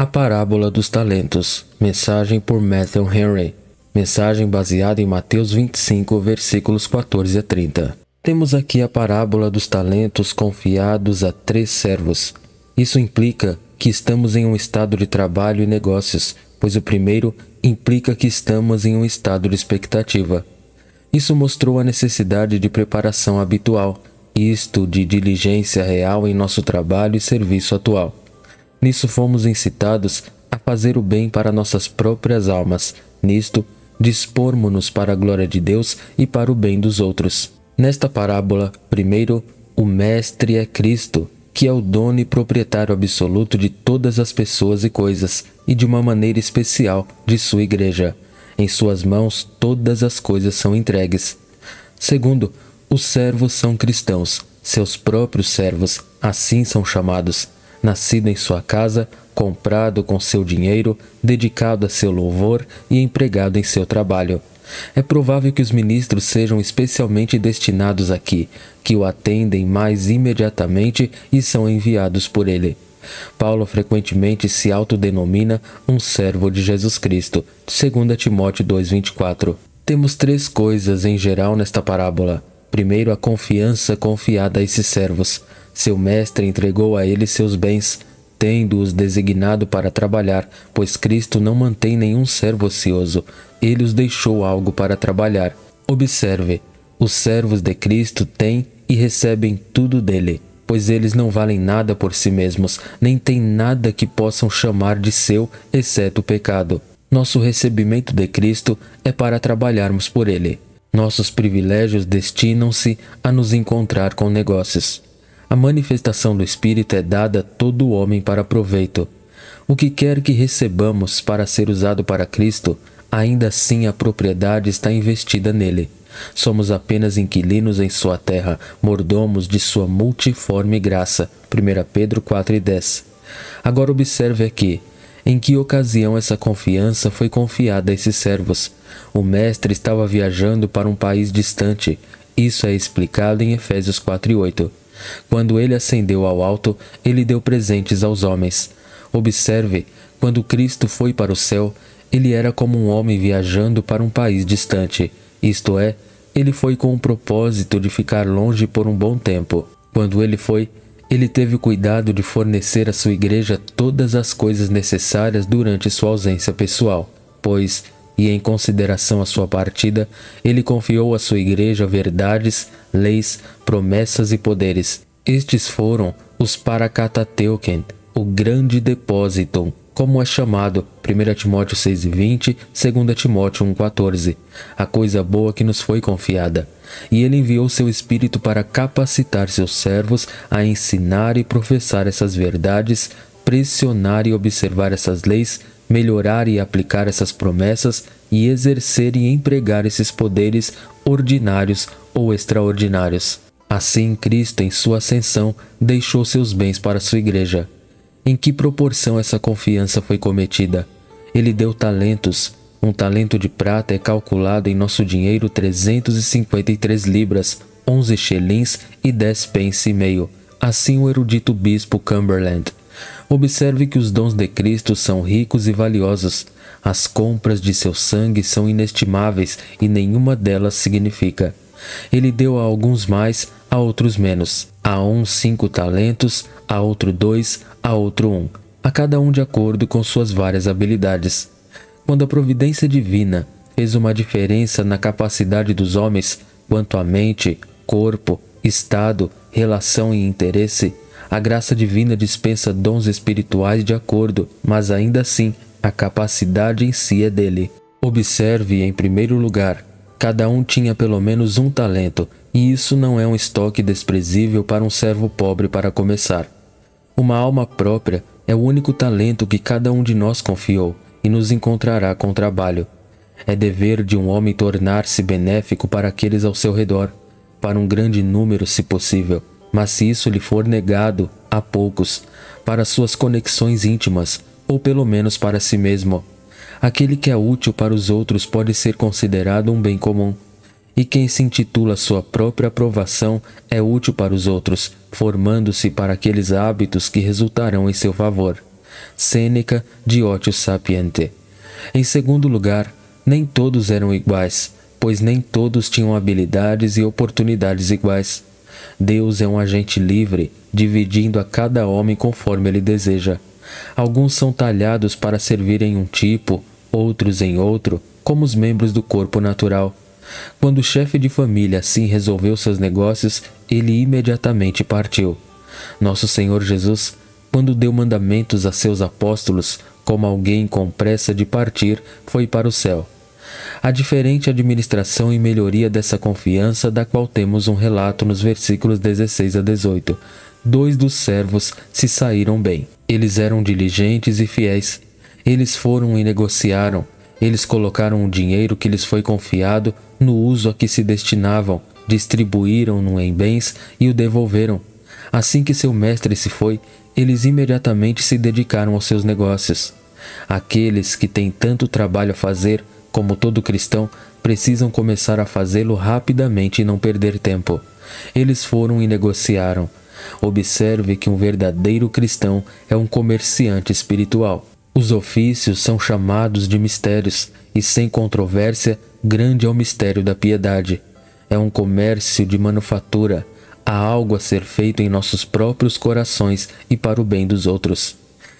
A Parábola dos Talentos, mensagem por Matthew Henry, mensagem baseada em Mateus 25, versículos 14 a 30. Temos aqui a parábola dos talentos confiados a três servos. Isso implica que estamos em um estado de trabalho e negócios, pois o primeiro implica que estamos em um estado de expectativa. Isso mostrou a necessidade de preparação habitual, isto de diligência real em nosso trabalho e serviço atual. Nisso fomos incitados a fazer o bem para nossas próprias almas. Nisto, dispormos-nos para a glória de Deus e para o bem dos outros. Nesta parábola, primeiro, o Mestre é Cristo, que é o dono e proprietário absoluto de todas as pessoas e coisas, e de uma maneira especial de sua igreja. Em suas mãos todas as coisas são entregues. Segundo, os servos são cristãos, seus próprios servos, assim são chamados nascido em sua casa, comprado com seu dinheiro, dedicado a seu louvor e empregado em seu trabalho. É provável que os ministros sejam especialmente destinados aqui, que o atendem mais imediatamente e são enviados por ele. Paulo frequentemente se autodenomina um servo de Jesus Cristo, 2 Timóteo 2,24. Temos três coisas em geral nesta parábola. Primeiro, a confiança confiada a esses servos. Seu mestre entregou a ele seus bens, tendo-os designado para trabalhar, pois Cristo não mantém nenhum servo ocioso. Ele os deixou algo para trabalhar. Observe, os servos de Cristo têm e recebem tudo dele, pois eles não valem nada por si mesmos, nem têm nada que possam chamar de seu, exceto o pecado. Nosso recebimento de Cristo é para trabalharmos por ele. Nossos privilégios destinam-se a nos encontrar com negócios. A manifestação do Espírito é dada a todo homem para proveito. O que quer que recebamos para ser usado para Cristo, ainda assim a propriedade está investida nele. Somos apenas inquilinos em sua terra, mordomos de sua multiforme graça. 1 Pedro 4:10). Agora observe aqui, em que ocasião essa confiança foi confiada a esses servos. O mestre estava viajando para um país distante. Isso é explicado em Efésios 4:8. Quando ele ascendeu ao alto, ele deu presentes aos homens. Observe, quando Cristo foi para o céu, ele era como um homem viajando para um país distante, isto é, ele foi com o propósito de ficar longe por um bom tempo. Quando ele foi, ele teve o cuidado de fornecer à sua igreja todas as coisas necessárias durante sua ausência pessoal, pois e em consideração à sua partida, ele confiou à sua igreja verdades, leis, promessas e poderes. Estes foram os Paracatateuken, o grande depósito, como é chamado, 1 Timóteo 6,20, 2 Timóteo 1,14, a coisa boa que nos foi confiada. E ele enviou seu Espírito para capacitar seus servos a ensinar e professar essas verdades, pressionar e observar essas leis, melhorar e aplicar essas promessas e exercer e empregar esses poderes ordinários ou extraordinários. Assim, Cristo, em sua ascensão, deixou seus bens para sua igreja. Em que proporção essa confiança foi cometida? Ele deu talentos. Um talento de prata é calculado em nosso dinheiro 353 libras, 11 shillings e 10 pence e meio. Assim o erudito bispo Cumberland. Observe que os dons de Cristo são ricos e valiosos. As compras de seu sangue são inestimáveis e nenhuma delas significa. Ele deu a alguns mais, a outros menos. A um cinco talentos, a outro dois, a outro um. A cada um de acordo com suas várias habilidades. Quando a providência divina fez uma diferença na capacidade dos homens quanto à mente, corpo, estado, relação e interesse, a graça divina dispensa dons espirituais de acordo, mas ainda assim, a capacidade em si é dele. Observe, em primeiro lugar, cada um tinha pelo menos um talento, e isso não é um estoque desprezível para um servo pobre para começar. Uma alma própria é o único talento que cada um de nós confiou e nos encontrará com trabalho. É dever de um homem tornar-se benéfico para aqueles ao seu redor, para um grande número, se possível. Mas se isso lhe for negado a poucos, para suas conexões íntimas, ou pelo menos para si mesmo, aquele que é útil para os outros pode ser considerado um bem comum. E quem se intitula sua própria aprovação é útil para os outros, formando-se para aqueles hábitos que resultarão em seu favor. Sêneca, Diótio Sapiente. Em segundo lugar, nem todos eram iguais, pois nem todos tinham habilidades e oportunidades iguais. Deus é um agente livre, dividindo a cada homem conforme ele deseja. Alguns são talhados para servir em um tipo, outros em outro, como os membros do corpo natural. Quando o chefe de família assim resolveu seus negócios, ele imediatamente partiu. Nosso Senhor Jesus, quando deu mandamentos a seus apóstolos, como alguém com pressa de partir, foi para o céu a diferente administração e melhoria dessa confiança, da qual temos um relato nos versículos 16 a 18. Dois dos servos se saíram bem. Eles eram diligentes e fiéis. Eles foram e negociaram. Eles colocaram o dinheiro que lhes foi confiado no uso a que se destinavam, distribuíram-no em bens e o devolveram. Assim que seu mestre se foi, eles imediatamente se dedicaram aos seus negócios. Aqueles que têm tanto trabalho a fazer como todo cristão, precisam começar a fazê-lo rapidamente e não perder tempo. Eles foram e negociaram. Observe que um verdadeiro cristão é um comerciante espiritual. Os ofícios são chamados de mistérios, e sem controvérsia, grande é o mistério da piedade. É um comércio de manufatura. Há algo a ser feito em nossos próprios corações e para o bem dos outros.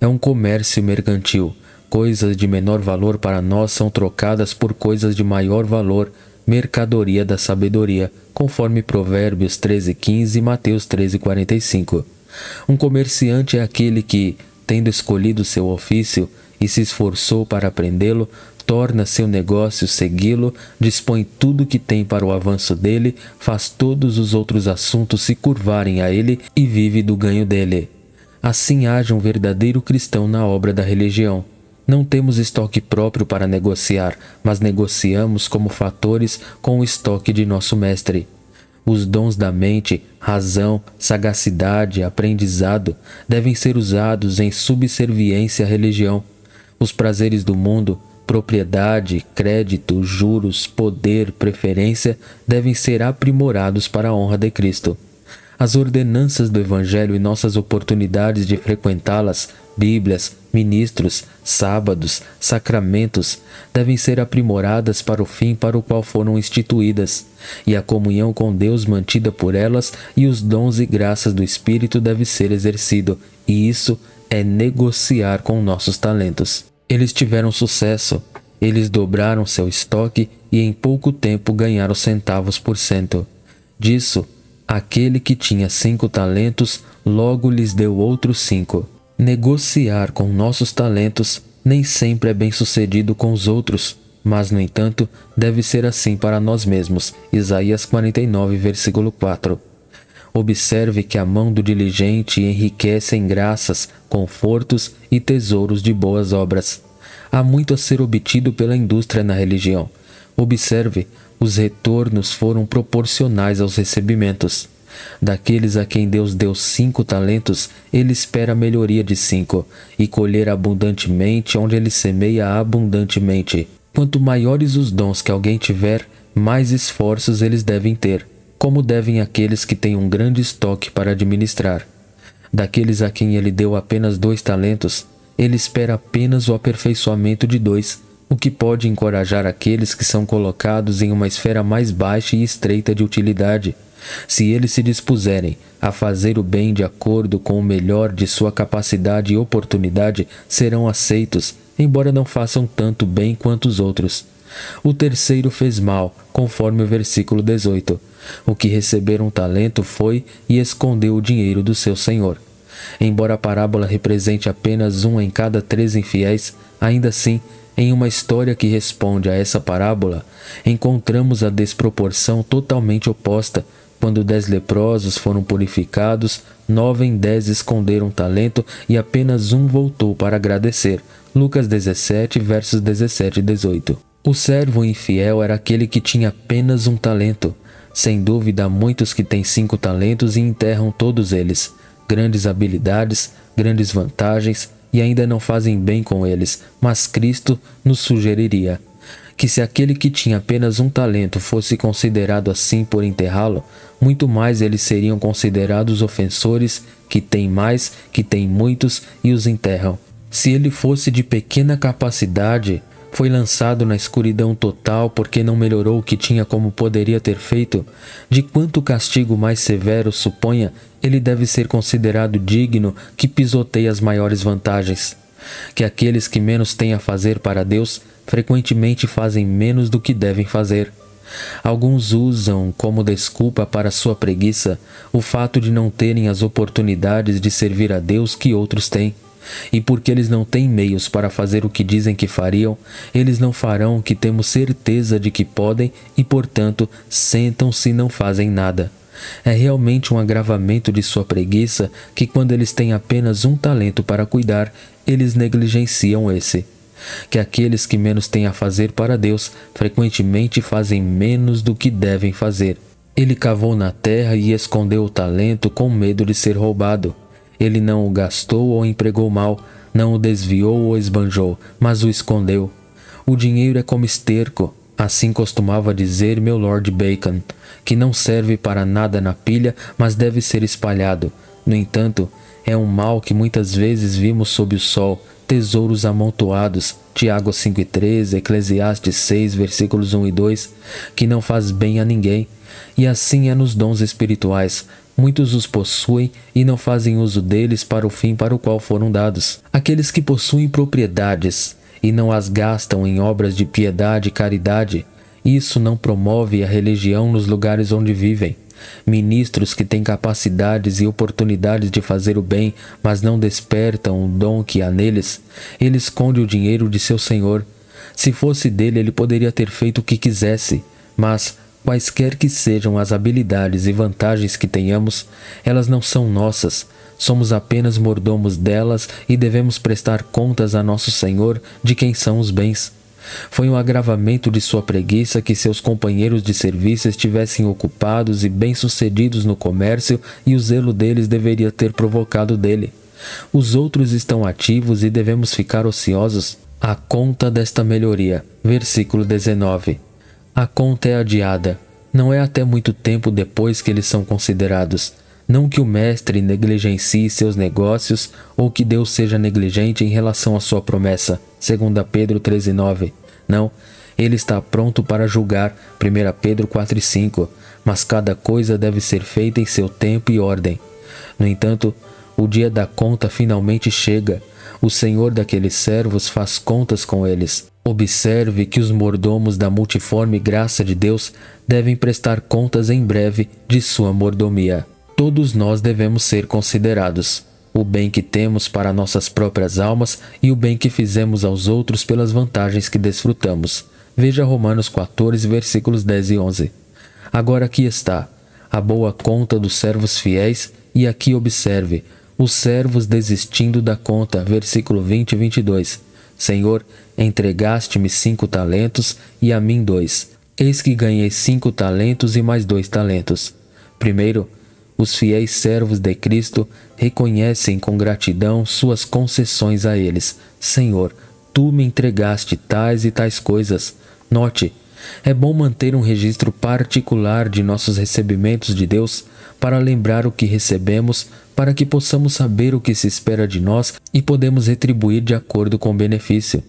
É um comércio mercantil Coisas de menor valor para nós são trocadas por coisas de maior valor, mercadoria da sabedoria, conforme Provérbios 13:15 e Mateus 13:45. Um comerciante é aquele que, tendo escolhido seu ofício e se esforçou para aprendê-lo, torna seu negócio segui-lo, dispõe tudo que tem para o avanço dele, faz todos os outros assuntos se curvarem a ele e vive do ganho dele. Assim haja um verdadeiro cristão na obra da religião. Não temos estoque próprio para negociar, mas negociamos como fatores com o estoque de nosso mestre. Os dons da mente, razão, sagacidade, aprendizado devem ser usados em subserviência à religião. Os prazeres do mundo, propriedade, crédito, juros, poder, preferência devem ser aprimorados para a honra de Cristo as ordenanças do Evangelho e nossas oportunidades de frequentá-las, Bíblias, ministros, sábados, sacramentos devem ser aprimoradas para o fim para o qual foram instituídas, e a comunhão com Deus mantida por elas e os dons e graças do Espírito deve ser exercido, e isso é negociar com nossos talentos. Eles tiveram sucesso, eles dobraram seu estoque e em pouco tempo ganharam centavos por cento. Disso, aquele que tinha cinco talentos logo lhes deu outros cinco. Negociar com nossos talentos nem sempre é bem sucedido com os outros, mas, no entanto, deve ser assim para nós mesmos. Isaías 49, versículo 4. Observe que a mão do diligente enriquece em graças, confortos e tesouros de boas obras. Há muito a ser obtido pela indústria na religião. Observe, os retornos foram proporcionais aos recebimentos. Daqueles a quem Deus deu cinco talentos, ele espera a melhoria de cinco, e colher abundantemente onde ele semeia abundantemente. Quanto maiores os dons que alguém tiver, mais esforços eles devem ter, como devem aqueles que têm um grande estoque para administrar. Daqueles a quem ele deu apenas dois talentos, ele espera apenas o aperfeiçoamento de dois, o que pode encorajar aqueles que são colocados em uma esfera mais baixa e estreita de utilidade se eles se dispuserem a fazer o bem de acordo com o melhor de sua capacidade e oportunidade, serão aceitos, embora não façam tanto bem quanto os outros. O terceiro fez mal, conforme o versículo 18. O que receberam um talento foi e escondeu o dinheiro do seu senhor. Embora a parábola represente apenas um em cada três infiéis, ainda assim, em uma história que responde a essa parábola, encontramos a desproporção totalmente oposta quando dez leprosos foram purificados, nove em dez esconderam talento e apenas um voltou para agradecer. Lucas 17, versos 17 e 18. O servo infiel era aquele que tinha apenas um talento. Sem dúvida, há muitos que têm cinco talentos e enterram todos eles. Grandes habilidades, grandes vantagens e ainda não fazem bem com eles, mas Cristo nos sugeriria: que se aquele que tinha apenas um talento fosse considerado assim por enterrá-lo, muito mais eles seriam considerados ofensores que têm mais, que têm muitos e os enterram. Se ele fosse de pequena capacidade, foi lançado na escuridão total porque não melhorou o que tinha como poderia ter feito, de quanto castigo mais severo suponha, ele deve ser considerado digno que pisoteie as maiores vantagens. Que aqueles que menos têm a fazer para Deus frequentemente fazem menos do que devem fazer. Alguns usam como desculpa para sua preguiça o fato de não terem as oportunidades de servir a Deus que outros têm. E porque eles não têm meios para fazer o que dizem que fariam, eles não farão o que temos certeza de que podem e, portanto, sentam-se e não fazem nada. É realmente um agravamento de sua preguiça que, quando eles têm apenas um talento para cuidar, eles negligenciam esse que aqueles que menos têm a fazer para Deus frequentemente fazem menos do que devem fazer. Ele cavou na terra e escondeu o talento com medo de ser roubado. Ele não o gastou ou empregou mal, não o desviou ou esbanjou, mas o escondeu. O dinheiro é como esterco, assim costumava dizer meu Lord Bacon, que não serve para nada na pilha, mas deve ser espalhado. No entanto, é um mal que muitas vezes vimos sob o sol, tesouros amontoados, Tiago 5:13, Eclesiastes 6, versículos 1 e 2, que não faz bem a ninguém. E assim é nos dons espirituais. Muitos os possuem e não fazem uso deles para o fim para o qual foram dados. Aqueles que possuem propriedades e não as gastam em obras de piedade e caridade, isso não promove a religião nos lugares onde vivem ministros que têm capacidades e oportunidades de fazer o bem, mas não despertam o dom que há neles, ele esconde o dinheiro de seu senhor. Se fosse dele, ele poderia ter feito o que quisesse, mas quaisquer que sejam as habilidades e vantagens que tenhamos, elas não são nossas. Somos apenas mordomos delas e devemos prestar contas a nosso Senhor de quem são os bens. Foi um agravamento de sua preguiça que seus companheiros de serviço estivessem ocupados e bem-sucedidos no comércio e o zelo deles deveria ter provocado dele. Os outros estão ativos e devemos ficar ociosos à conta desta melhoria. Versículo 19. A conta é adiada. Não é até muito tempo depois que eles são considerados. Não que o mestre negligencie seus negócios ou que Deus seja negligente em relação à sua promessa, 2 Pedro 13,9. Não, ele está pronto para julgar, 1 Pedro 4,5, mas cada coisa deve ser feita em seu tempo e ordem. No entanto, o dia da conta finalmente chega. O senhor daqueles servos faz contas com eles. Observe que os mordomos da multiforme graça de Deus devem prestar contas em breve de sua mordomia todos nós devemos ser considerados. O bem que temos para nossas próprias almas e o bem que fizemos aos outros pelas vantagens que desfrutamos. Veja Romanos 14, versículos 10 e 11. Agora aqui está, a boa conta dos servos fiéis, e aqui observe, os servos desistindo da conta, versículo 20 e 22. Senhor, entregaste-me cinco talentos e a mim dois. Eis que ganhei cinco talentos e mais dois talentos. Primeiro, os fiéis servos de Cristo reconhecem com gratidão suas concessões a eles. Senhor, tu me entregaste tais e tais coisas. Note, é bom manter um registro particular de nossos recebimentos de Deus para lembrar o que recebemos, para que possamos saber o que se espera de nós e podemos retribuir de acordo com o benefício.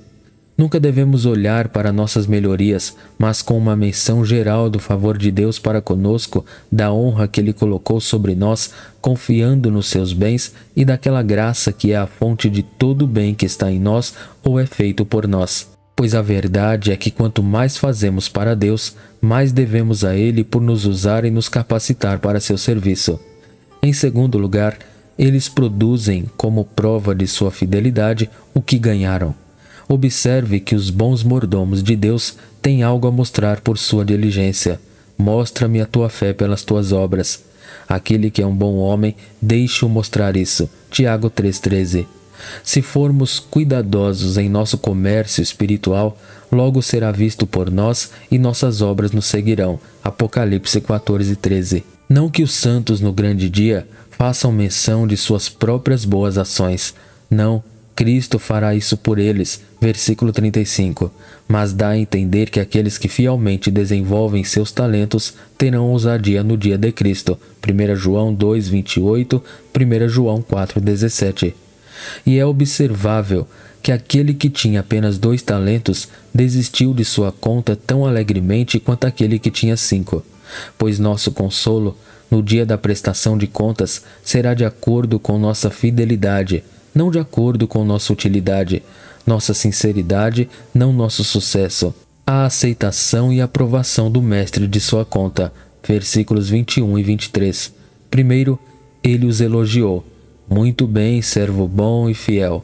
Nunca devemos olhar para nossas melhorias, mas com uma menção geral do favor de Deus para conosco, da honra que Ele colocou sobre nós, confiando nos seus bens e daquela graça que é a fonte de todo o bem que está em nós ou é feito por nós. Pois a verdade é que quanto mais fazemos para Deus, mais devemos a Ele por nos usar e nos capacitar para seu serviço. Em segundo lugar, eles produzem, como prova de sua fidelidade, o que ganharam. Observe que os bons mordomos de Deus têm algo a mostrar por sua diligência. Mostra-me a tua fé pelas tuas obras. Aquele que é um bom homem, deixa-o mostrar isso. Tiago 3,13 Se formos cuidadosos em nosso comércio espiritual, logo será visto por nós e nossas obras nos seguirão. Apocalipse 14,13 Não que os santos no grande dia façam menção de suas próprias boas ações. Não, Cristo fará isso por eles. Versículo 35. Mas dá a entender que aqueles que fielmente desenvolvem seus talentos terão ousadia no dia de Cristo. 1 João 28, 1 João 17. E é observável que aquele que tinha apenas dois talentos desistiu de sua conta tão alegremente quanto aquele que tinha cinco. Pois nosso consolo, no dia da prestação de contas, será de acordo com nossa fidelidade não de acordo com nossa utilidade, nossa sinceridade, não nosso sucesso. A aceitação e aprovação do Mestre de sua conta. Versículos 21 e 23. Primeiro, ele os elogiou. Muito bem, servo bom e fiel.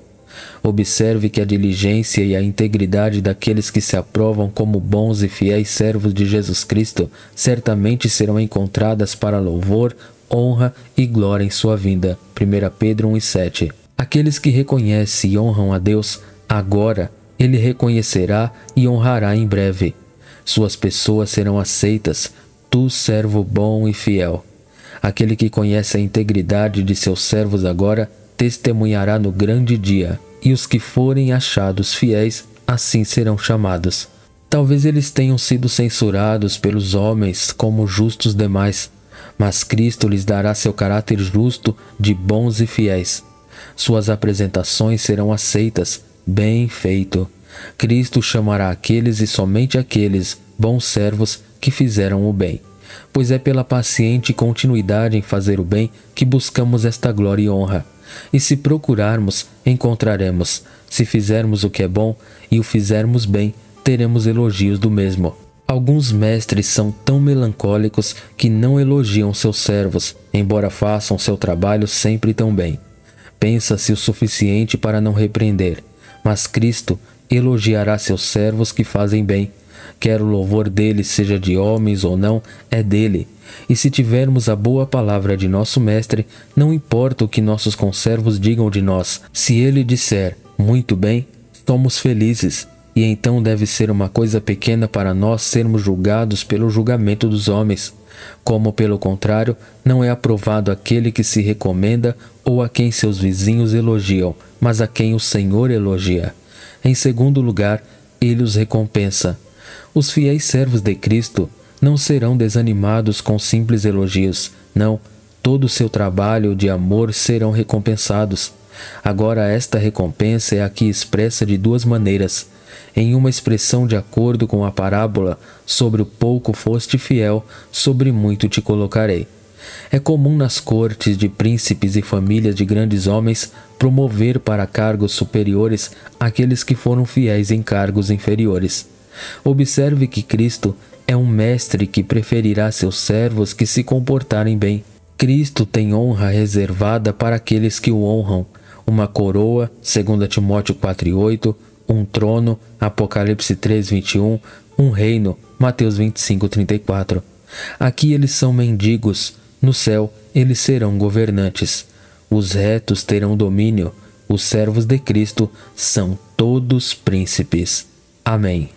Observe que a diligência e a integridade daqueles que se aprovam como bons e fiéis servos de Jesus Cristo certamente serão encontradas para louvor, honra e glória em sua vinda. 1 Pedro 1 e 7. Aqueles que reconhecem e honram a Deus, agora ele reconhecerá e honrará em breve. Suas pessoas serão aceitas, tu servo bom e fiel. Aquele que conhece a integridade de seus servos agora testemunhará no grande dia, e os que forem achados fiéis assim serão chamados. Talvez eles tenham sido censurados pelos homens como justos demais, mas Cristo lhes dará seu caráter justo de bons e fiéis. Suas apresentações serão aceitas, bem feito. Cristo chamará aqueles e somente aqueles bons servos que fizeram o bem. Pois é pela paciente continuidade em fazer o bem que buscamos esta glória e honra. E se procurarmos, encontraremos. Se fizermos o que é bom e o fizermos bem, teremos elogios do mesmo. Alguns mestres são tão melancólicos que não elogiam seus servos, embora façam seu trabalho sempre tão bem pensa-se o suficiente para não repreender, mas Cristo elogiará seus servos que fazem bem. Quer o louvor dele seja de homens ou não, é dele. E se tivermos a boa palavra de nosso Mestre, não importa o que nossos conservos digam de nós, se ele disser, muito bem, somos felizes, e então deve ser uma coisa pequena para nós sermos julgados pelo julgamento dos homens, como pelo contrário, não é aprovado aquele que se recomenda ou a quem seus vizinhos elogiam, mas a quem o Senhor elogia. Em segundo lugar, ele os recompensa. Os fiéis servos de Cristo não serão desanimados com simples elogios, não, todo o seu trabalho de amor serão recompensados. Agora, esta recompensa é aqui expressa de duas maneiras. Em uma expressão de acordo com a parábola, sobre o pouco foste fiel, sobre muito te colocarei. É comum nas cortes de príncipes e famílias de grandes homens promover para cargos superiores aqueles que foram fiéis em cargos inferiores. Observe que Cristo é um mestre que preferirá seus servos que se comportarem bem. Cristo tem honra reservada para aqueles que o honram, uma coroa, segundo Timóteo 4:8, um trono, Apocalipse 3:21, um reino, Mateus 25:34. Aqui eles são mendigos, no céu, eles serão governantes. Os retos terão domínio. Os servos de Cristo são todos príncipes. Amém.